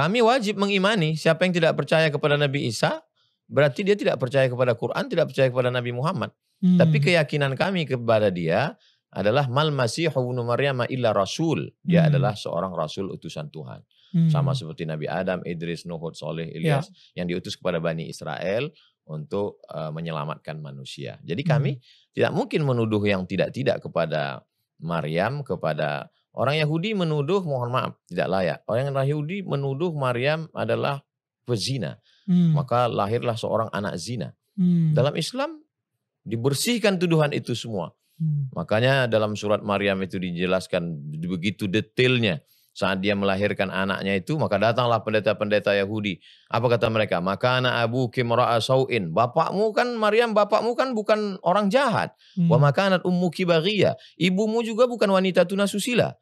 Kami wajib mengimani siapa yang tidak percaya kepada Nabi Isa, berarti dia tidak percaya kepada Quran, tidak percaya kepada Nabi Muhammad. Hmm. Tapi keyakinan kami kepada dia adalah mal masih ibnu Maryam illa rasul. Dia hmm. adalah seorang rasul utusan Tuhan. Hmm. Sama seperti Nabi Adam, Idris, Nuh, Soleh, ya. Ilyas ya. yang diutus kepada Bani Israel untuk uh, menyelamatkan manusia. Jadi kami hmm. tidak mungkin menuduh yang tidak-tidak kepada Maryam, kepada Orang Yahudi menuduh, mohon maaf, tidak layak. Orang Yahudi menuduh Maryam adalah pezina. Hmm. Maka lahirlah seorang anak zina. Hmm. Dalam Islam dibersihkan tuduhan itu semua. Hmm. Makanya dalam surat Maryam itu dijelaskan begitu detailnya saat dia melahirkan anaknya itu, maka datanglah pendeta-pendeta Yahudi. Apa kata mereka? Maka anak Abu Kimra'a Sau'in. Bapakmu kan, Maryam, bapakmu kan bukan orang jahat. Hmm. Wa anak ummu kibaria. Ibumu juga bukan wanita tuna susila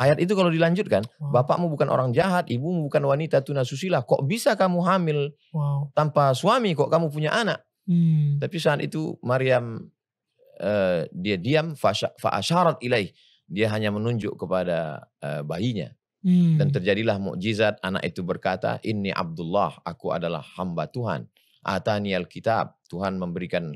Ayat itu kalau dilanjutkan, wow. bapakmu bukan orang jahat, ibumu bukan wanita tuna susila Kok bisa kamu hamil wow. tanpa suami? Kok kamu punya anak? Hmm. Tapi saat itu Maryam uh, dia diam, faasharat ilaih dia hanya menunjuk kepada uh, bayinya. Hmm. Dan terjadilah mukjizat anak itu berkata, "Ini Abdullah, aku adalah hamba Tuhan. Atani Alkitab, Tuhan memberikan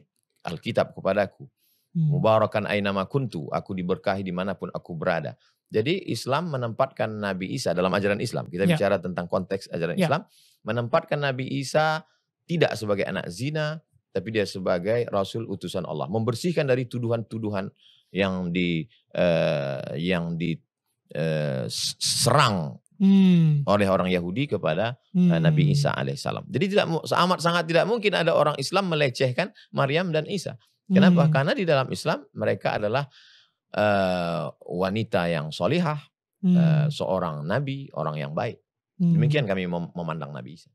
Alkitab kepadaku. Hmm. Mubarakan ainama kuntu, aku diberkahi dimanapun aku berada." Jadi Islam menempatkan Nabi Isa dalam ajaran Islam. Kita ya. bicara tentang konteks ajaran ya. Islam, menempatkan Nabi Isa tidak sebagai anak zina, tapi dia sebagai rasul utusan Allah, membersihkan dari tuduhan-tuduhan yang di uh, yang diserang eh, uh, hmm. oleh orang Yahudi kepada eh, hmm. Nabi Isa alaihissalam. Jadi tidak amat sangat tidak mungkin ada orang Islam melecehkan Maryam dan Isa. Kenapa? Hmm. Karena di dalam Islam mereka adalah uh, wanita yang solihah, hmm. uh, seorang nabi, orang yang baik. Hmm. Demikian kami memandang Nabi Isa.